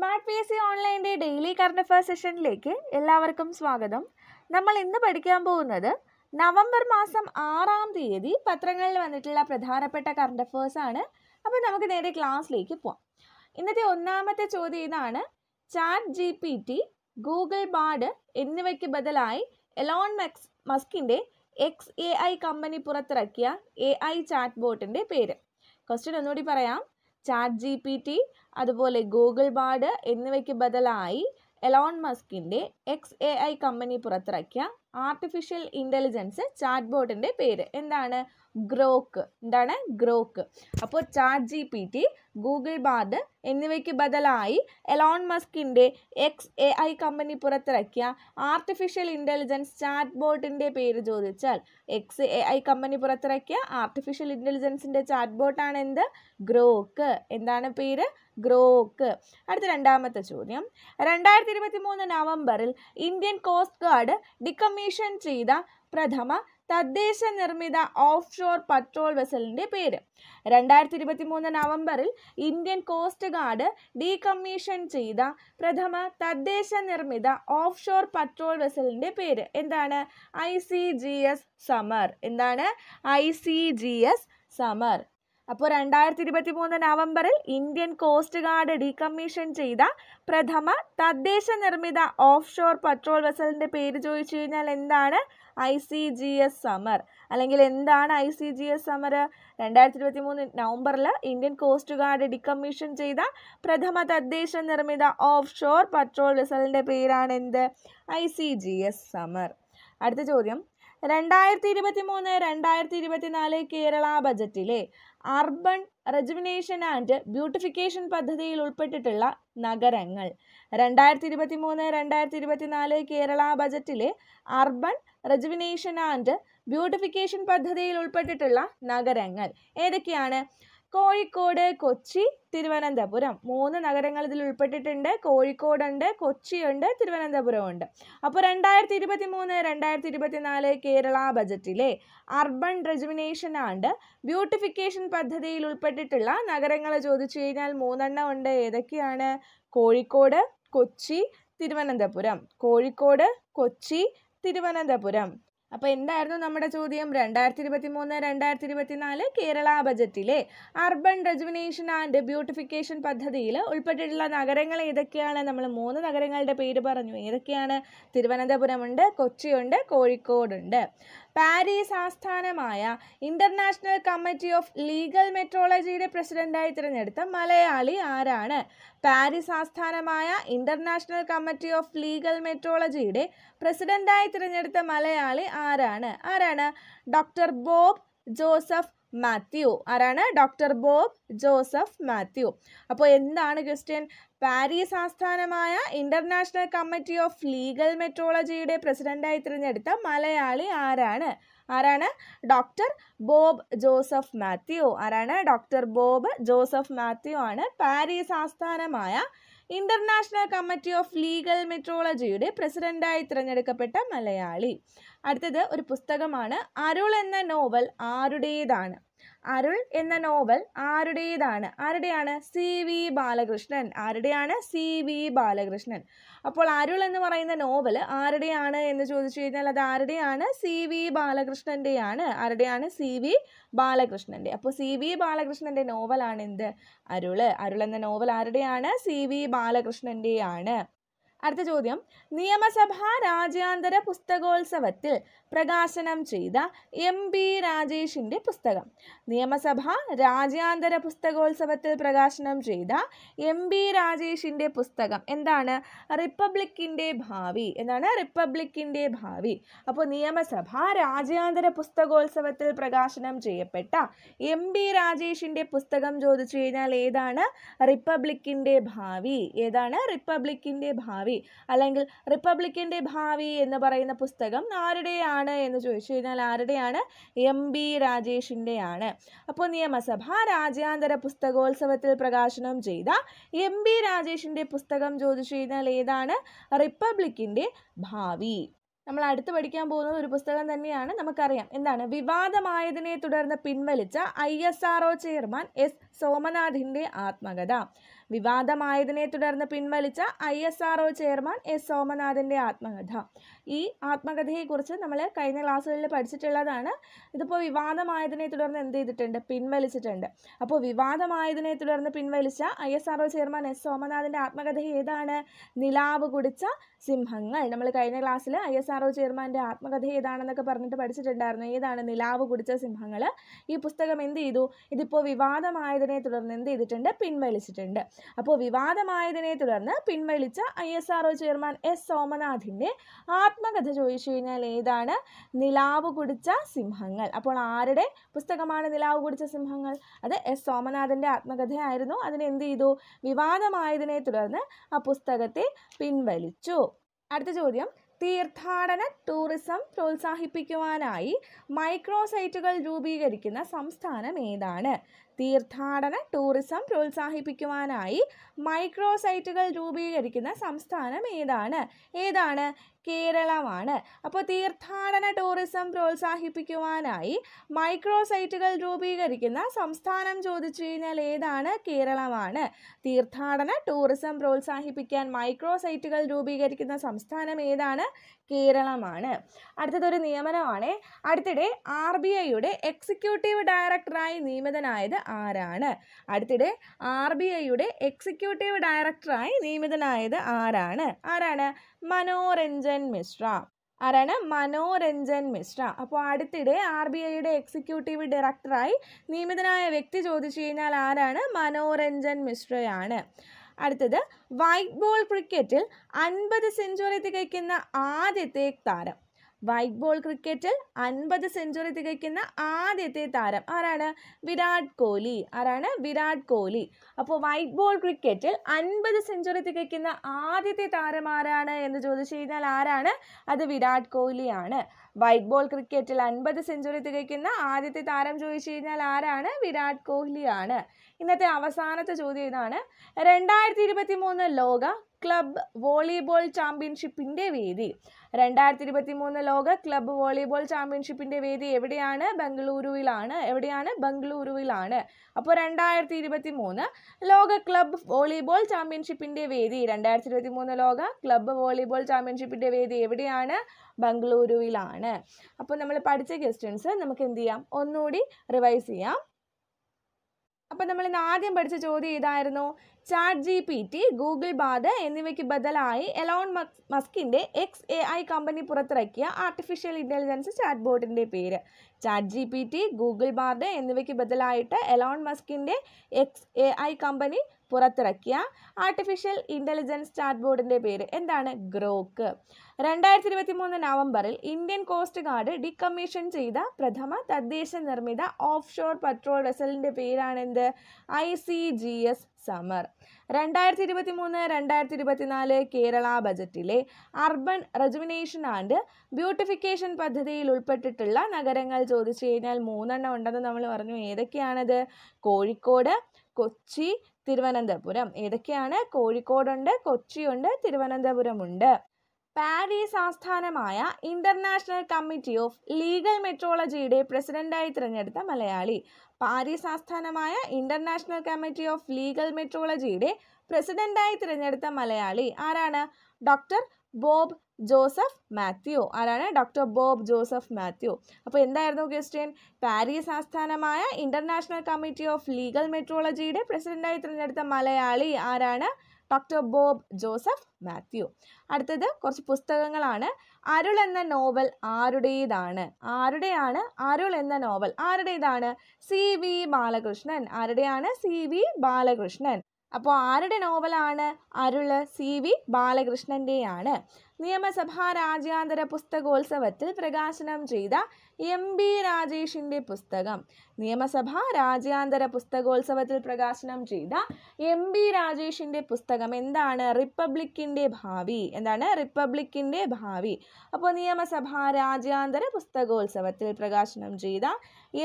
smart P S C ഓൺലൈൻ്റെ daily current affair സെഷനിലേക്ക് എല്ലാവർക്കും സ്വാഗതം നമ്മൾ ഇന്ന് പഠിക്കാൻ പോകുന്നത് നവംബർ മാസം ആറാം തീയതി പത്രങ്ങളിൽ വന്നിട്ടുള്ള പ്രധാനപ്പെട്ട കറണ്ട് ആണ് അപ്പോൾ നമുക്ക് നേരെ ക്ലാസ്സിലേക്ക് പോവാം ഇന്നത്തെ ഒന്നാമത്തെ ചോദ്യം ഇതാണ് chat G P T Google Bard എന്നിവയ്ക്ക് ബദലായി എലോൺ മെക്സ് മസ്കിൻ്റെ എക്സ് എ ഐ കമ്പനി പുറത്തിറക്കിയ എ ഐ ചാറ്റ് ബോട്ടിൻ്റെ പേര് ക്വസ്റ്റ്യൻ ഒന്നുകൂടി പറയാം ചാറ്റ് ജി പി ടി അതുപോലെ ഗൂഗിൾ ബാഡ് എന്നിവയ്ക്ക് ബദലായി എലോൺ മസ്കിൻ്റെ എക്സ് എ ഐ കമ്പനി പുറത്തിറക്കിയ ആർട്ടിഫിഷ്യൽ ഇൻ്റലിജൻസ് ചാറ്റ് ബോർഡിൻ്റെ പേര് എന്താണ് ഗ്രോക്ക് എന്താണ് ഗ്രോക്ക് അപ്പോൾ chat G P T Google Bard എന്നിവയ്ക്ക് ബദലായി എലോൺ മസ്കിൻ്റെ എക്സ് എ ഐ കമ്പനി പുറത്തിറക്കിയ ആർട്ടിഫിഷ്യൽ ഇൻ്റലിജൻസ് ചാറ്റ് ബോട്ടിൻ്റെ പേര് ചോദിച്ചാൽ എക്സ് എ ഐ കമ്പനി പുറത്തിറക്കിയ ആർട്ടിഫിഷ്യൽ ഇൻ്റലിജൻസിൻ്റെ ചാറ്റ് ബോട്ടാണ് എന്ത് ഗ്രോക്ക് എന്താണ് പേര് ഗ്രോക്ക് അടുത്ത രണ്ടാമത്തെ ചോദ്യം രണ്ടായിരത്തി ഇരുപത്തി മൂന്ന് നവംബറിൽ ഇന്ത്യൻ കോസ്റ്റ് ഗാർഡ് ഡിക്കമ്മീഷൻ ചെയ്ത പ്രഥമ തദ്ദേശ നിർമ്മിത ഓഫ് ഷോർ പട്രോൾ വെസലിൻ്റെ പേര് രണ്ടായിരത്തി ഇരുപത്തി മൂന്ന് നവംബറിൽ ഇന്ത്യൻ കോസ്റ്റ് ഗാർഡ് ഡീകമ്മീഷൻ ചെയ്ത പ്രഥമ തദ്ദേശ നിർമ്മിത ഓഫ് ഷോർ പട്രോൾ വെസലിൻ്റെ പേര് എന്താണ് I C G S Samar എന്താണ് I C G S Samar അപ്പോൾ രണ്ടായിരത്തി ഇരുപത്തി മൂന്ന് നവംബറിൽ ഇന്ത്യൻ കോസ്റ്റ് ഗാർഡ് ഡീകമ്മീഷൻ ചെയ്ത പ്രഥമ തദ്ദേശ നിർമ്മിത ഓഫ് ഷോർ പട്രോൾ വെസലിൻ്റെ പേര് ചോദിച്ചു കഴിഞ്ഞാൽ എന്താണ് I C G S Samar അല്ലെങ്കിൽ എന്താണ് I C G S Samar രണ്ടായിരത്തി ഇരുപത്തി മൂന്ന് നവംബറിൽ ഇന്ത്യൻ കോസ്റ്റ് ഗാർഡ് ഡിക്കമ്മീഷൻ ചെയ്ത പ്രഥമ തദ്ദേശ നിർമ്മിത ഓഫ് ഷോർ പട്രോൾ വെസലിൻ്റെ പേരാണ് എന്ത് I C G S Samar അടുത്ത ചോദ്യം രണ്ടായിരത്തി ഇരുപത്തി മൂന്ന് രണ്ടായിരത്തി ഇരുപത്തി നാല് കേരള ബജറ്റിലെ അർബൺ റെജുവിനേഷൻ ആൻഡ് ബ്യൂട്ടിഫിക്കേഷൻ പദ്ധതിയിൽ ഉൾപ്പെട്ടിട്ടുള്ള നഗരങ്ങൾ രണ്ടായിരത്തി ഇരുപത്തി മൂന്ന് രണ്ടായിരത്തി നാല് കേരള ബജറ്റിലെ അർബൻ റെജുവിനേഷൻ ആൻഡ് ബ്യൂട്ടിഫിക്കേഷൻ പദ്ധതിയിൽ ഉൾപ്പെട്ടിട്ടുള്ള നഗരങ്ങൾ ഏതൊക്കെയാണ് കോഴിക്കോട് കൊച്ചി തിരുവനന്തപുരം മൂന്ന് നഗരങ്ങൾ ഇതിൽ ഉൾപ്പെട്ടിട്ടുണ്ട് കോഴിക്കോടുണ്ട് കൊച്ചിയുണ്ട് ഉണ്ട് അപ്പോൾ രണ്ടായിരത്തി ഇരുപത്തി മൂന്ന് രണ്ടായിരത്തി നാല് കേരള ബജറ്റിലെ അർബൻ റെജുവിനേഷൻ ആൻഡ് ബ്യൂട്ടിഫിക്കേഷൻ പദ്ധതിയിൽ ഉൾപ്പെട്ടിട്ടുള്ള നഗരങ്ങൾ ചോദിച്ചു കഴിഞ്ഞാൽ മൂന്നെണ്ണം ഉണ്ട് ഏതൊക്കെയാണ് കോഴിക്കോട് കൊച്ചി തിരുവനന്തപുരം കോഴിക്കോട് കൊച്ചി തിരുവനന്തപുരം അപ്പോൾ എന്തായിരുന്നു നമ്മുടെ ചോദ്യം രണ്ടായിരത്തി ഇരുപത്തി മൂന്ന് രണ്ടായിരത്തി ഇരുപത്തി നാല് കേരള ബജറ്റിലെ അർബൻ റെജുവിനേഷൻ ആൻഡ് ബ്യൂട്ടിഫിക്കേഷൻ പദ്ധതിയിൽ ഉൾപ്പെട്ടിട്ടുള്ള നഗരങ്ങൾ ഏതൊക്കെയാണ് നമ്മൾ മൂന്ന് നഗരങ്ങളുടെ പേര് പറഞ്ഞു ഏതൊക്കെയാണ് തിരുവനന്തപുരമുണ്ട് കൊച്ചിയുണ്ട് കോഴിക്കോടുണ്ട് പാരീസ് ആസ്ഥാനമായ ഇന്റർനാഷണൽ കമ്മിറ്റി ഓഫ് ലീഗൽ മെട്രോളജിയുടെ പ്രസിഡന്റായി തിരഞ്ഞെടുത്ത മലയാളി ആരാണ് പാരീസ് ആസ്ഥാനമായ ഇന്റർനാഷണൽ കമ്മിറ്റി ഓഫ് ലീഗൽ മെട്രോളജിയുടെ പ്രസിഡന്റായി തിരഞ്ഞെടുത്ത മലയാളി ആരാണ് ആരാണ് ഡോക്ടർ ബോബ് ജോസഫ് മാത്യു ആരാണ് ഡോക്ടർ ബോബ് ജോസഫ് മാത്യു അപ്പോൾ എന്താണ് ക്രിസ്ത്യൻ പാരീസ് ആസ്ഥാനമായ ഇൻ്റർനാഷണൽ കമ്മിറ്റി ഓഫ് ലീഗൽ മെട്രോളജിയുടെ പ്രസിഡൻ്റായി തിരഞ്ഞെടുത്ത മലയാളി ആരാണ് ആരാണ് ഡോക്ടർ ബോബ് ജോസഫ് മാത്യു ആരാണ് ഡോക്ടർ ബോബ് ജോസഫ് മാത്യു ആണ് പാരീസ് ആസ്ഥാനമായ ഇന്റർനാഷണൽ കമ്മിറ്റി ഓഫ് ലീഗൽ മെട്രോളജിയുടെ പ്രസിഡന്റായി തിരഞ്ഞെടുക്കപ്പെട്ട മലയാളി അടുത്തത് ഒരു പുസ്തകമാണ് അരുൾ എന്ന നോവൽ ആരുടേതാണ് അരുൾ എന്ന നോവൽ ആരുടേതാണ് ആരുടെയാണ് സി വി ബാലകൃഷ്ണൻ ആരുടെയാണ് സി വി ബാലകൃഷ്ണൻ അപ്പോൾ അരുൾ എന്ന് പറയുന്ന നോവൽ ആരുടെയാണ് എന്ന് ചോദിച്ചു കഴിഞ്ഞാൽ അത് ആരുടെയാണ് സി വി ബാലകൃഷ്ണൻ്റെയാണ് ആരുടെയാണ് സി വി ബാലകൃഷ്ണൻ്റെ അപ്പോൾ സി വി ബാലകൃഷ്ണൻ്റെ നോവലാണ് എന്ത് അരുൾ അരുൾ എന്ന നോവൽ ആരുടെയാണ് സി വി ബാലകൃഷ്ണൻ്റെയാണ് അടുത്ത ചോദ്യം നിയമസഭ രാജ്യാന്തര പുസ്തകോത്സവത്തിൽ പ്രകാശനം ചെയ്ത എം ബി രാജേഷിൻ്റെ പുസ്തകം നിയമസഭ രാജ്യാന്തര പുസ്തകോത്സവത്തിൽ പ്രകാശനം ചെയ്ത എം ബി രാജേഷിൻ്റെ പുസ്തകം എന്താണ് റിപ്പബ്ലിക്കിൻ്റെ ഭാവി എന്താണ് റിപ്പബ്ലിക്കിൻ്റെ ഭാവി അപ്പോൾ നിയമസഭ രാജ്യാന്തര പുസ്തകോത്സവത്തിൽ പ്രകാശനം ചെയ്യപ്പെട്ട എം ബി രാജേഷിൻ്റെ പുസ്തകം ചോദിച്ചു കഴിഞ്ഞാൽ ഏതാണ് റിപ്പബ്ലിക്കിൻ്റെ ഭാവി ഏതാണ് റിപ്പബ്ലിക്കിൻ്റെ ഭാവി ഭാവി അല്ലെങ്കിൽ റിപ്പബ്ലിക്കിൻ്റെ ഭാവി എന്ന് പറയുന്ന പുസ്തകം ആരുടെയാണ് എന്ന് ചോദിച്ചു കഴിഞ്ഞാൽ ആരുടെയാണ് എം ബി രാജേഷിൻ്റെയാണ് അപ്പോൾ നിയമസഭ രാജ്യാന്തര പുസ്തകോത്സവത്തിൽ പ്രകാശനം ചെയ്ത എം ബി രാജേഷിൻ്റെ പുസ്തകം ചോദിച്ചു കഴിഞ്ഞാൽ ഏതാണ് റിപ്പബ്ലിക്കിൻ്റെ ഭാവി നമ്മൾ അടുത്ത് പഠിക്കാൻ പോകുന്നത് ഒരു പുസ്തകം തന്നെയാണ് നമുക്കറിയാം എന്താണ് വിവാദമായതിനെ തുടർന്ന് പിൻവലിച്ച I S R O chairman S സോമനാഥിൻ്റെ ആത്മകഥ വിവാദമായതിനെ തുടർന്ന് പിൻവലിച്ച I S R O chairman S സോമനാഥിൻ്റെ ആത്മകഥ ഈ ആത്മകഥയെക്കുറിച്ച് നമ്മൾ കഴിഞ്ഞ ക്ലാസ്സുകളിൽ പഠിച്ചിട്ടുള്ളതാണ് ഇതിപ്പോൾ വിവാദമായതിനെ തുടർന്ന് എന്ത് ചെയ്തിട്ടുണ്ട് പിൻവലിച്ചിട്ടുണ്ട് അപ്പോൾ വിവാദമായതിനെ തുടർന്ന് പിൻവലിച്ച I S R O chairman S സോമനാഥിൻ്റെ ആത്മകഥ ഏതാണ് നിലാവ് കുടിച്ച സിംഹങ്ങൾ നമ്മൾ കഴിഞ്ഞ ക്ലാസ്സിൽ I S R R O ചെയർമാൻ്റെ ആത്മകഥ ഏതാണെന്നൊക്കെ പറഞ്ഞിട്ട് പഠിച്ചിട്ടുണ്ടായിരുന്നു ഏതാണ് നിലാവ് കുടിച്ച സിംഹങ്ങൾ ഈ പുസ്തകം എന്ത് ചെയ്തു ഇതിപ്പോൾ വിവാദമായതിനെ തുടർന്ന് എന്ത് ചെയ്തിട്ടുണ്ട് പിൻവലിച്ചിട്ടുണ്ട് അപ്പോൾ വിവാദമായതിനെ തുടർന്ന് പിൻവലിച്ച I S R O chairman S സോമനാഥിൻ്റെ ആത്മകഥ ചോദിച്ചു കഴിഞ്ഞാൽ ഏതാണ് നിലാവ് കുടിച്ച സിംഹങ്ങൾ അപ്പോൾ ആരുടെ പുസ്തകമാണ് നിലാവ് കുടിച്ച സിംഹങ്ങൾ അത് എസ് സോമനാഥൻ്റെ ആത്മകഥയായിരുന്നു അതിനെന്ത് ചെയ്തു വിവാദമായതിനെ തുടർന്ന് ആ പുസ്തകത്തെ പിൻവലിച്ചു അടുത്ത ചോദ്യം തീർത്ഥാടന ടൂറിസം പ്രോത്സാഹിപ്പിക്കുവാനായി മൈക്രോ സൈറ്റുകൾ രൂപീകരിക്കുന്ന സംസ്ഥാനം ഏതാണ് തീർത്ഥാടന ടൂറിസം പ്രോത്സാഹിപ്പിക്കുവാനായി മൈക്രോസൈറ്റുകൾ രൂപീകരിക്കുന്ന സംസ്ഥാനം ഏതാണ് ഏതാണ് കേരളമാണ് അപ്പോൾ തീർത്ഥാടന ടൂറിസം പ്രോത്സാഹിപ്പിക്കുവാനായി മൈക്രോസൈറ്റുകൾ രൂപീകരിക്കുന്ന സംസ്ഥാനം ചോദിച്ചു കഴിഞ്ഞാൽ ഏതാണ് കേരളമാണ് തീർത്ഥാടന ടൂറിസം പ്രോത്സാഹിപ്പിക്കാൻ മൈക്രോസൈറ്റുകൾ രൂപീകരിക്കുന്ന സംസ്ഥാനം ഏതാണ് കേരളമാണ് അടുത്തതൊരു നിയമനമാണ് അടുത്തിടെ ആർ ബി ഐയുടെ എക്സിക്യൂട്ടീവ് ഡയറക്ടറായി നിയമിതനായത് ആരാണ് അടുത്തിടെ ആർ ബി ഐയുടെ എക്സിക്യൂ എക്സിക്യൂട്ടീവ് ഡയറക്ടറായി നിയമിതനായത് ആരാണ് ആരാണ് മനോരഞ്ജൻ മിശ്ര ആരാണ് മനോരഞ്ജൻ മിശ്ര അപ്പോൾ അടുത്തിടെ ആർ ബി ഐയുടെ എക്സിക്യൂട്ടീവ് ഡയറക്ടറായി നിയമിതനായ വ്യക്തി ചോദിച്ചു കഴിഞ്ഞാൽ ആരാണ് മനോരഞ്ജൻ മിശ്രയാണ് അടുത്തത് വൈറ്റ് ബോൾ ക്രിക്കറ്റിൽ അൻപത് സെഞ്ചുറി തികയ്ക്കുന്ന ആദ്യത്തെ താരം വൈറ്റ് ബോൾ ക്രിക്കറ്റിൽ അൻപത് സെഞ്ചുറി തികയ്ക്കുന്ന ആദ്യത്തെ താരം ആരാണ് വിരാട് കോഹ്ലി ആരാണ് വിരാട് കോഹ്ലി അപ്പോൾ വൈറ്റ് ബോൾ ക്രിക്കറ്റിൽ അൻപത് സെഞ്ചുറി തികയ്ക്കുന്ന ആദ്യത്തെ താരം ആരാണ് എന്ന് ചോദിച്ചു കഴിഞ്ഞാൽ ആരാണ് അത് വിരാട് കോഹ്ലിയാണ് വൈറ്റ് ബോൾ ക്രിക്കറ്റിൽ അൻപത് സെഞ്ചുറി തികയ്ക്കുന്ന ആദ്യത്തെ താരം ചോദിച്ചു കഴിഞ്ഞാൽ ആരാണ് വിരാട് കോഹ്ലിയാണ് ഇന്നത്തെ അവസാനത്തെ ചോദ്യം ഇതാണ് രണ്ടായിരത്തി ഇരുപത്തി മൂന്ന് ലോക ക്ലബ് വോളിബോൾ ചാമ്പ്യൻഷിപ്പിൻ്റെ വേദി രണ്ടായിരത്തി ഇരുപത്തി മൂന്ന് ലോക ക്ലബ് വോളിബോൾ ചാമ്പ്യൻഷിപ്പിൻ്റെ വേദി എവിടെയാണ് ബംഗളൂരുവിലാണ് എവിടെയാണ് ബംഗളൂരുവിലാണ് അപ്പോൾ രണ്ടായിരത്തി ഇരുപത്തി മൂന്ന് ലോക ക്ലബ് വോളിബോൾ ചാമ്പ്യൻഷിപ്പിൻ്റെ വേദി രണ്ടായിരത്തി ഇരുപത്തി മൂന്ന് ലോക ക്ലബ് വോളിബോൾ ചാമ്പ്യൻഷിപ്പിൻ്റെ വേദി എവിടെയാണ് ബംഗളൂരുവിലാണ് അപ്പോൾ നമ്മൾ പഠിച്ച ക്വസ്റ്റ്യൻസ് നമുക്ക് എന്ത് ചെയ്യാം ഒന്നുകൂടി റിവൈസ് ചെയ്യാം അപ്പം നമ്മൾ ഇന്ന് ആദ്യം പഠിച്ച ചോദ്യം ഇതായിരുന്നു chat G P T Google Bard എന്നിവയ്ക്ക് ബദലായി എലോൺ മസ്കിൻ്റെ എക്സ് എ ഐ കമ്പനി പുറത്തിറക്കിയ ആർട്ടിഫിഷ്യൽ ഇൻ്റലിജൻസ് ചാറ്റ് ബോർഡിൻ്റെ പേര് chat G P T Google Bard എന്നിവയ്ക്ക് ബദലായിട്ട് എലോൺ മസ്കിൻ്റെ എക്സ് എ ഐ കമ്പനി പുറത്തിറക്കിയ ആർട്ടിഫിഷ്യൽ ഇൻ്റലിജൻസ് ചാറ്റ് ബോർഡിൻ്റെ പേര് എന്താണ് ഗ്രോക്ക് രണ്ടായിരത്തി ഇരുപത്തി മൂന്ന് നവംബറിൽ ഇന്ത്യൻ കോസ്റ്റ് ഗാർഡ് ഡിക്കമ്മീഷൻ ചെയ്ത പ്രഥമ തദ്ദേശ നിർമ്മിത ഓഫ് ഷോർ പെട്രോൾ വെസലിൻ്റെ പേരാണെന്ത് I C G S Samar രണ്ടായിരത്തി ഇരുപത്തി മൂന്ന് രണ്ടായിരത്തി ഇരുപത്തിനാല് കേരള ബജറ്റിലെ അർബൻ റെജുമിനേഷൻ ആൻഡ് ബ്യൂട്ടിഫിക്കേഷൻ പദ്ധതിയിൽ ഉൾപ്പെട്ടിട്ടുള്ള നഗരങ്ങൾ ചോദിച്ചു കഴിഞ്ഞാൽ മൂന്നെണ്ണം ഉണ്ടെന്ന് നമ്മൾ പറഞ്ഞു ഏതൊക്കെയാണത് കോഴിക്കോട് കൊച്ചി തിരുവനന്തപുരം ഏതൊക്കെയാണ് കോഴിക്കോടുണ്ട് കൊച്ചിയുണ്ട് തിരുവനന്തപുരമുണ്ട് പാരീസ് ആസ്ഥാനമായ ഇന്റർനാഷണൽ കമ്മിറ്റി ഓഫ് ലീഗൽ മെട്രോളജിയുടെ പ്രസിഡന്റായി തിരഞ്ഞെടുത്ത മലയാളി പാരീസ് ആസ്ഥാനമായ ഇന്റർനാഷണൽ കമ്മിറ്റി ഓഫ് ലീഗൽ മെട്രോളജിയുടെ പ്രസിഡന്റായി തിരഞ്ഞെടുത്ത മലയാളി ആരാണ് ഡോക്ടർ ബോബ് ജോസഫ് മാത്യു ആരാണ് ഡോക്ടർ ബോബ് ജോസഫ് മാത്യു അപ്പോൾ എന്തായിരുന്നു ക്വസ്റ്റ്യൻ പാരീസ് ആസ്ഥാനമായ ഇന്റർനാഷണൽ കമ്മിറ്റി ഓഫ് ലീഗൽ മെട്രോളജിയുടെ പ്രസിഡന്റായി തിരഞ്ഞെടുത്ത മലയാളി ആരാണ് ഡോക്ടർ ബോബ് ജോസഫ് മാത്യു അടുത്തത് കുറച്ച് പുസ്തകങ്ങളാണ് അരുൾ എന്ന നോവൽ ആരുടേതാണ് ആരുടെയാണ് അരുൾ എന്ന നോവൽ ആരുടേതാണ് സി വി ബാലകൃഷ്ണൻ ആരുടെയാണ് സി വി ബാലകൃഷ്ണൻ അപ്പോൾ ആരുടെ നോവലാണ് അരുള് സി വി ബാലകൃഷ്ണൻ്റെയാണ് നിയമസഭാ രാജ്യാന്തര പുസ്തകോത്സവത്തിൽ പ്രകാശനം ചെയ്ത എം ബി രാജേഷിൻ്റെ പുസ്തകം നിയമസഭാ രാജ്യാന്തര പുസ്തകോത്സവത്തിൽ പ്രകാശനം ചെയ്ത എം ബി രാജേഷിൻ്റെ പുസ്തകം എന്താണ് റിപ്പബ്ലിക്കിൻ്റെ ഭാവി എന്താണ് റിപ്പബ്ലിക്കിൻ്റെ ഭാവി അപ്പോൾ നിയമസഭാ രാജ്യാന്തര പുസ്തകോത്സവത്തിൽ പ്രകാശനം ചെയ്ത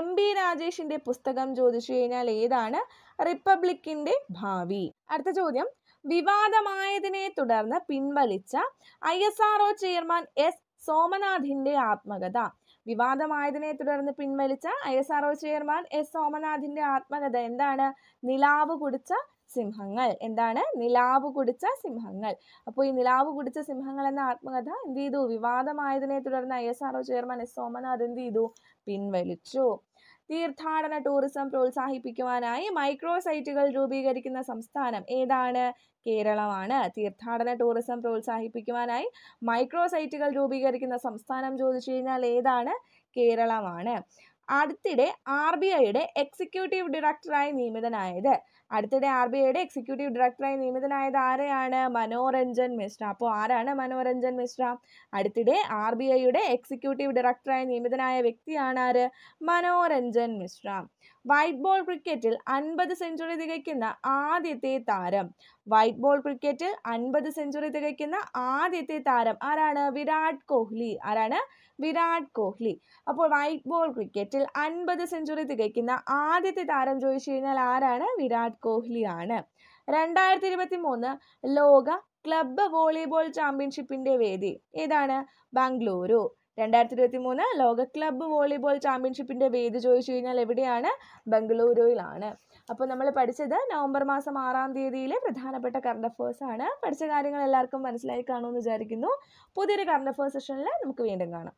എം ബി രാജേഷിൻ്റെ പുസ്തകം ചോദിച്ചു കഴിഞ്ഞാൽ ഏതാണ് റിപ്പബ്ലിക്കിൻ്റെ ഭാവി അടുത്ത ചോദ്യം വിവാദമായതിനെ തുടർന്ന് പിൻവലിച്ച I S R O chairman S സോമനാഥിന്റെ ആത്മകഥ വിവാദമായതിനെ തുടർന്ന് പിൻവലിച്ച I S R O chairman S സോമനാഥിന്റെ ആത്മകഥ എന്താണ് നിലാവ് കുടിച്ച സിംഹങ്ങൾ എന്താണ് നിലാവ് കുടിച്ച സിംഹങ്ങൾ അപ്പോൾ ഈ നിലാവ് കുടിച്ച സിംഹങ്ങൾ എന്ന ആത്മകഥ എന്ത് ചെയ്തു വിവാദമായതിനെ തുടർന്ന് I S R O chairman S Somanath എന്ത് ചെയ്തു പിൻവലിച്ചു തീർത്ഥാടന ടൂറിസം പ്രോത്സാഹിപ്പിക്കുവാനായി മൈക്രോ സൈറ്റുകൾ രൂപീകരിക്കുന്ന സംസ്ഥാനം ഏതാണ് കേരളമാണ് തീർത്ഥാടന ടൂറിസം പ്രോത്സാഹിപ്പിക്കുവാനായി മൈക്രോ സൈറ്റുകൾ രൂപീകരിക്കുന്ന സംസ്ഥാനം ചോദിച്ചു കഴിഞ്ഞാൽ ഏതാണ് കേരളമാണ് അടുത്തിടെ ആർ ബി ഐയുടെ എക്സിക്യൂട്ടീവ് ഡയറക്ടറായി നിയമിതനായത് അടുത്തിടെ ആർ ബി ഐയുടെ എക്സിക്യൂട്ടീവ് ഡയറക്ടറായി നിയമിതനായത് ആരെയാണ് മനോരഞ്ജൻ മിശ്ര അപ്പോൾ ആരാണ് മനോരഞ്ജൻ മിശ്ര അടുത്തിടെ ആർ ബി ഐയുടെ എക്സിക്യൂട്ടീവ് ഡയറക്ടറായി നിയമിതനായ വ്യക്തിയാണ് ആര് മനോരഞ്ജൻ മിശ്ര വൈറ്റ് ബോൾ ക്രിക്കറ്റിൽ അൻപത് സെഞ്ചുറി തികയ്ക്കുന്ന ആദ്യത്തെ താരം വൈറ്റ് ബോൾ ക്രിക്കറ്റിൽ അൻപത് സെഞ്ചുറി തികയ്ക്കുന്ന ആദ്യത്തെ താരം ആരാണ് വിരാട് കോഹ്ലി ആരാണ് വിരാട് കോഹ്ലി അപ്പോൾ വൈറ്റ് ബോൾ ക്രിക്കറ്റിൽ അൻപത് സെഞ്ചുറി തികയ്ക്കുന്ന ആദ്യത്തെ താരം ചോദിച്ചു കഴിഞ്ഞാൽ ആരാണ് വിരാട് കോഹ്ലി ആണ് രണ്ടായിരത്തി ഇരുപത്തി മൂന്ന് ലോക ക്ലബ്ബ് വോളിബോൾ ചാമ്പ്യൻഷിപ്പിന്റെ വേദി ഏതാണ് ബാംഗ്ലൂരു രണ്ടായിരത്തി ഇരുപത്തി മൂന്ന് ലോക ക്ലബ്ബ് വോളിബോൾ ചാമ്പ്യൻഷിപ്പിൻ്റെ വേദി ചോദിച്ചു കഴിഞ്ഞാൽ എവിടെയാണ് ബംഗളൂരുവിലാണ് അപ്പോൾ നമ്മൾ പഠിച്ചത് നവംബർ മാസം ആറാം തീയതിയിലെ പ്രധാനപ്പെട്ട കറണ്ട് അഫേഴ്സ് ആണ് പഠിച്ച കാര്യങ്ങൾ എല്ലാവർക്കും മനസ്സിലായി കാണുമെന്ന് വിചാരിക്കുന്നു പുതിയൊരു കറണ്ട് അഫേഴ്സ് സെഷനിൽ നമുക്ക് വീണ്ടും കാണാം